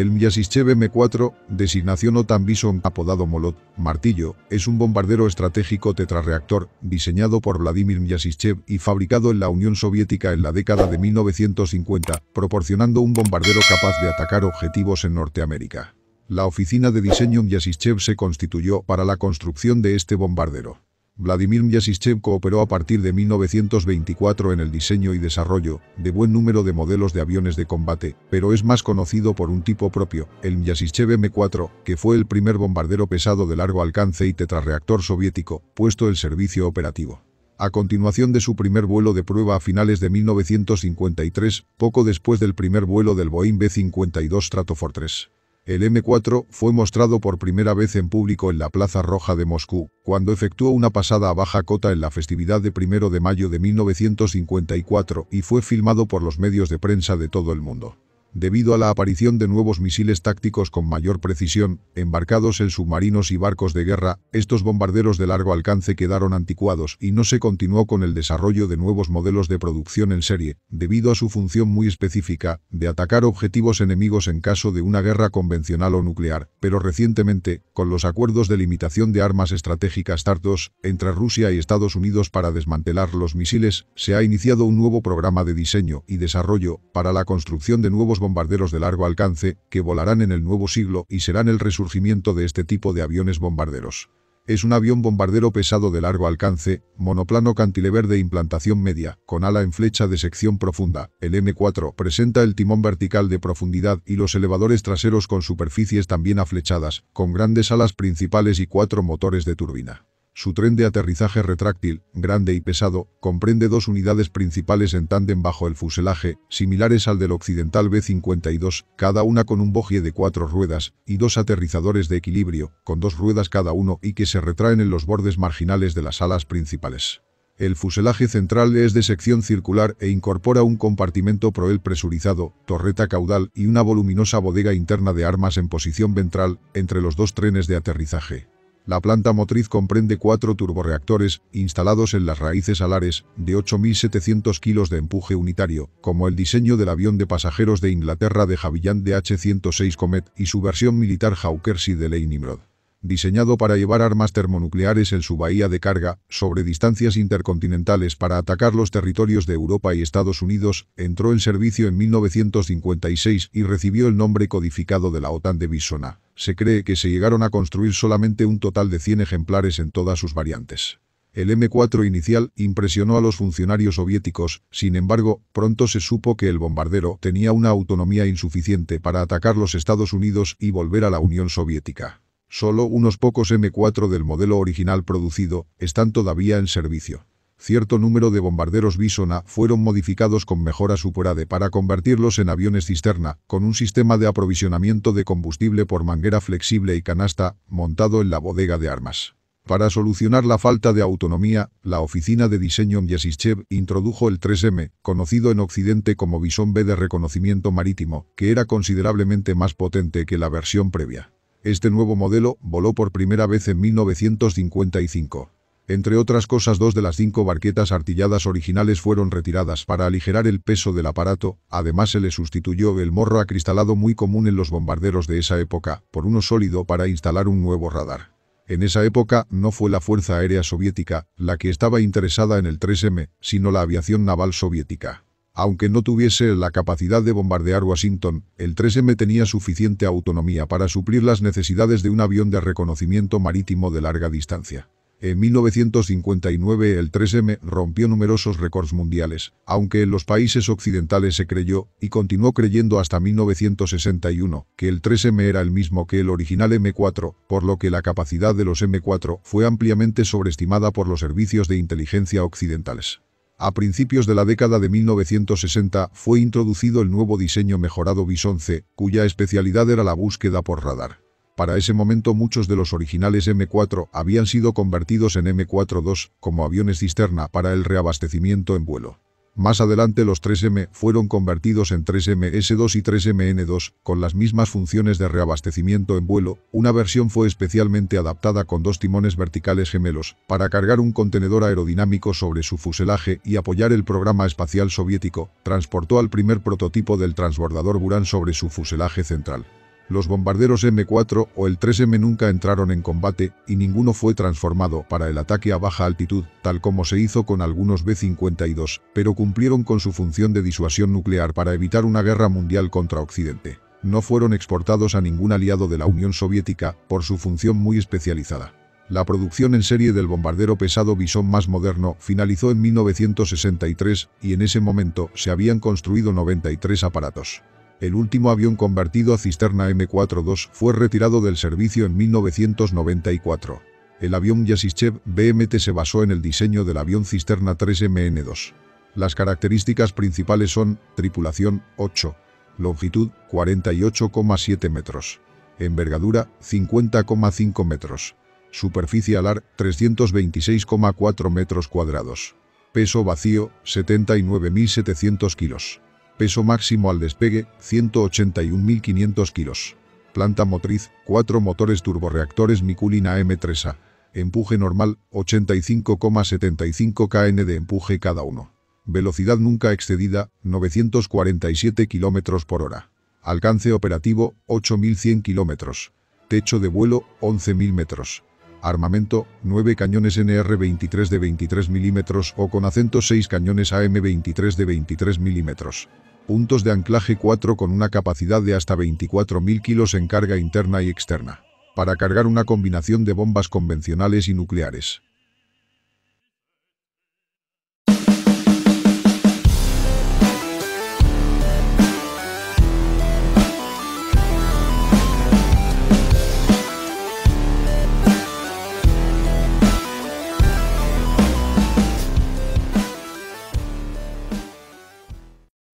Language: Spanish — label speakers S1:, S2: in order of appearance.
S1: El M4, designación OTAN Bison apodado Molot, Martillo, es un bombardero estratégico tetrarreactor, diseñado por Vladimir Miyashichev y fabricado en la Unión Soviética en la década de 1950, proporcionando un bombardero capaz de atacar objetivos en Norteamérica. La oficina de diseño Miasichev se constituyó para la construcción de este bombardero. Vladimir Myasishchev cooperó a partir de 1924 en el diseño y desarrollo de buen número de modelos de aviones de combate, pero es más conocido por un tipo propio, el Myasichev M4, que fue el primer bombardero pesado de largo alcance y tetrarreactor soviético, puesto en servicio operativo. A continuación de su primer vuelo de prueba a finales de 1953, poco después del primer vuelo del Boeing B-52 Stratofortress. El M4 fue mostrado por primera vez en público en la Plaza Roja de Moscú, cuando efectuó una pasada a baja cota en la festividad de 1 de mayo de 1954 y fue filmado por los medios de prensa de todo el mundo debido a la aparición de nuevos misiles tácticos con mayor precisión, embarcados en submarinos y barcos de guerra, estos bombarderos de largo alcance quedaron anticuados y no se continuó con el desarrollo de nuevos modelos de producción en serie, debido a su función muy específica de atacar objetivos enemigos en caso de una guerra convencional o nuclear, pero recientemente, con los acuerdos de limitación de armas estratégicas TARTOS entre Rusia y Estados Unidos para desmantelar los misiles, se ha iniciado un nuevo programa de diseño y desarrollo para la construcción de nuevos bombarderos de largo alcance, que volarán en el nuevo siglo y serán el resurgimiento de este tipo de aviones bombarderos. Es un avión bombardero pesado de largo alcance, monoplano cantilever de implantación media, con ala en flecha de sección profunda. El M4 presenta el timón vertical de profundidad y los elevadores traseros con superficies también aflechadas, con grandes alas principales y cuatro motores de turbina. Su tren de aterrizaje retráctil, grande y pesado, comprende dos unidades principales en tándem bajo el fuselaje, similares al del occidental B-52, cada una con un bogie de cuatro ruedas, y dos aterrizadores de equilibrio, con dos ruedas cada uno y que se retraen en los bordes marginales de las alas principales. El fuselaje central es de sección circular e incorpora un compartimento proel presurizado, torreta caudal y una voluminosa bodega interna de armas en posición ventral, entre los dos trenes de aterrizaje. La planta motriz comprende cuatro turborreactores instalados en las raíces alares de 8.700 kilos de empuje unitario, como el diseño del avión de pasajeros de Inglaterra de de h 106 Comet y su versión militar Hawker Sea de Ley diseñado para llevar armas termonucleares en su bahía de carga, sobre distancias intercontinentales para atacar los territorios de Europa y Estados Unidos, entró en servicio en 1956 y recibió el nombre codificado de la OTAN de Bisona. Se cree que se llegaron a construir solamente un total de 100 ejemplares en todas sus variantes. El M4 inicial impresionó a los funcionarios soviéticos, sin embargo, pronto se supo que el bombardero tenía una autonomía insuficiente para atacar los Estados Unidos y volver a la Unión Soviética. Solo unos pocos M4 del modelo original producido están todavía en servicio. Cierto número de bombarderos Bisona fueron modificados con mejora Superade para convertirlos en aviones cisterna, con un sistema de aprovisionamiento de combustible por manguera flexible y canasta, montado en la bodega de armas. Para solucionar la falta de autonomía, la oficina de diseño Myasishev introdujo el 3M, conocido en Occidente como Bison B de reconocimiento marítimo, que era considerablemente más potente que la versión previa. Este nuevo modelo voló por primera vez en 1955. Entre otras cosas, dos de las cinco barquetas artilladas originales fueron retiradas para aligerar el peso del aparato, además se le sustituyó el morro acristalado muy común en los bombarderos de esa época, por uno sólido para instalar un nuevo radar. En esa época no fue la Fuerza Aérea Soviética la que estaba interesada en el 3M, sino la aviación naval soviética. Aunque no tuviese la capacidad de bombardear Washington, el 3M tenía suficiente autonomía para suplir las necesidades de un avión de reconocimiento marítimo de larga distancia. En 1959 el 3M rompió numerosos récords mundiales, aunque en los países occidentales se creyó, y continuó creyendo hasta 1961, que el 3M era el mismo que el original M4, por lo que la capacidad de los M4 fue ampliamente sobreestimada por los servicios de inteligencia occidentales. A principios de la década de 1960 fue introducido el nuevo diseño mejorado BIS 11, cuya especialidad era la búsqueda por radar. Para ese momento muchos de los originales M4 habían sido convertidos en M42 como aviones cisterna para el reabastecimiento en vuelo. Más adelante los 3M fueron convertidos en 3MS2 y 3MN2, con las mismas funciones de reabastecimiento en vuelo, una versión fue especialmente adaptada con dos timones verticales gemelos, para cargar un contenedor aerodinámico sobre su fuselaje y apoyar el programa espacial soviético, transportó al primer prototipo del transbordador Buran sobre su fuselaje central. Los bombarderos M4 o el 3M nunca entraron en combate y ninguno fue transformado para el ataque a baja altitud, tal como se hizo con algunos B-52, pero cumplieron con su función de disuasión nuclear para evitar una guerra mundial contra Occidente. No fueron exportados a ningún aliado de la Unión Soviética por su función muy especializada. La producción en serie del bombardero pesado Bison más moderno finalizó en 1963 y en ese momento se habían construido 93 aparatos. El último avión convertido a cisterna M42 fue retirado del servicio en 1994. El avión Yasichev BMT se basó en el diseño del avión cisterna 3MN2. Las características principales son tripulación 8, longitud 48,7 metros, envergadura 50,5 metros, superficie alar 326,4 metros cuadrados, peso vacío 79.700 kilos. Peso máximo al despegue, 181.500 kilos. Planta motriz, 4 motores turborreactores Miculina M3A. Empuje normal, 85,75 kN de empuje cada uno. Velocidad nunca excedida, 947 km por hora. Alcance operativo, 8.100 km. Techo de vuelo, 11.000 metros. Armamento, 9 cañones NR23 de 23 mm o con acento 6 cañones AM23 de 23 mm. Puntos de anclaje 4 con una capacidad de hasta 24.000 kilos en carga interna y externa. Para cargar una combinación de bombas convencionales y nucleares.